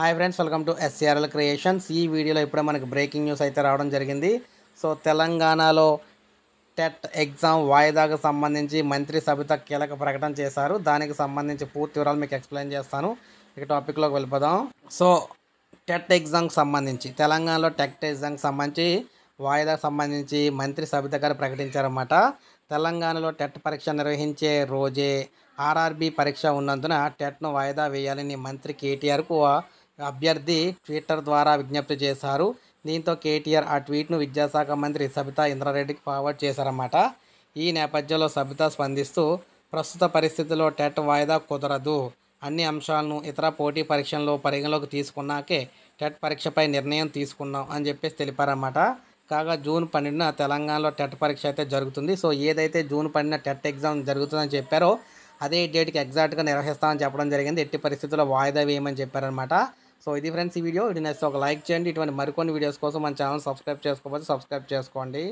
hi friends welcome to SCRL creations ఈ వీడియోలో ఇప్పుడే మనకి బ్రేకింగ్ న్యూస్ అయితే రావడం జరిగింది సో తెలంగాణలో టెట్ ఎగ్జామ్ వాయిదాకు సంబంధించి మంత్రి సబిత కీలక ప్రకటన చేశారు దానికి సంబంధించి పూర్తి వివరాలు మీకు ఎక్స్ప్లెయిన్ చేస్తాను ఇక టాపిక్లోకి వెళ్ళిపోదాం సో టెట్ ఎగ్జామ్కి సంబంధించి తెలంగాణలో టెట్ ఎగ్జామ్కి సంబంధించి వాయిదాకు సంబంధించి మంత్రి సబిత గారు ప్రకటించారన్నమాట తెలంగాణలో టెట్ పరీక్ష నిర్వహించే రోజే ఆర్ఆర్బి పరీక్ష ఉన్నందున టెట్ను వాయిదా వేయాలని మంత్రి కేటీఆర్కు అభ్యర్థి ట్విట్టర్ ద్వారా విజ్ఞప్తి చేశారు దీంతో కేటీఆర్ ఆ ట్వీట్ను విద్యాశాఖ మంత్రి సబితా ఇంద్రారెడ్డికి ఫార్వర్డ్ చేశారన్నమాట ఈ నేపథ్యంలో సబితా స్పందిస్తూ ప్రస్తుత పరిస్థితుల్లో టెట్ వాయిదా కుదరదు అన్ని అంశాలను ఇతర పోటీ పరీక్షల్లో పరిగణలోకి తీసుకున్నాకే టెట్ పరీక్షపై నిర్ణయం తీసుకున్నాం అని చెప్పేసి తెలిపారన్నమాట కాగా జూన్ పన్నెండున తెలంగాణలో టెట్ పరీక్ష అయితే జరుగుతుంది సో ఏదైతే జూన్ పన్నెండున టెట్ ఎగ్జామ్ జరుగుతుందని చెప్పారో అదే డేట్కి ఎగ్జాక్ట్గా నిర్వహిస్తామని చెప్పడం జరిగింది ఎట్టి పరిస్థితుల్లో వాయిదా వేయమని చెప్పారనమాట సో ఇది ఫ్రెండ్స్ ఈ వీడియో ఇది నచ్చితే ఒక లైక్ చేయండి ఇటువంటి మరికొన్ని వీడియోస్ కోసం మన ఛానల్ సబ్స్క్రైబ్ చేసుకోవచ్చు సబ్స్క్రైబ్ చేసుకోండి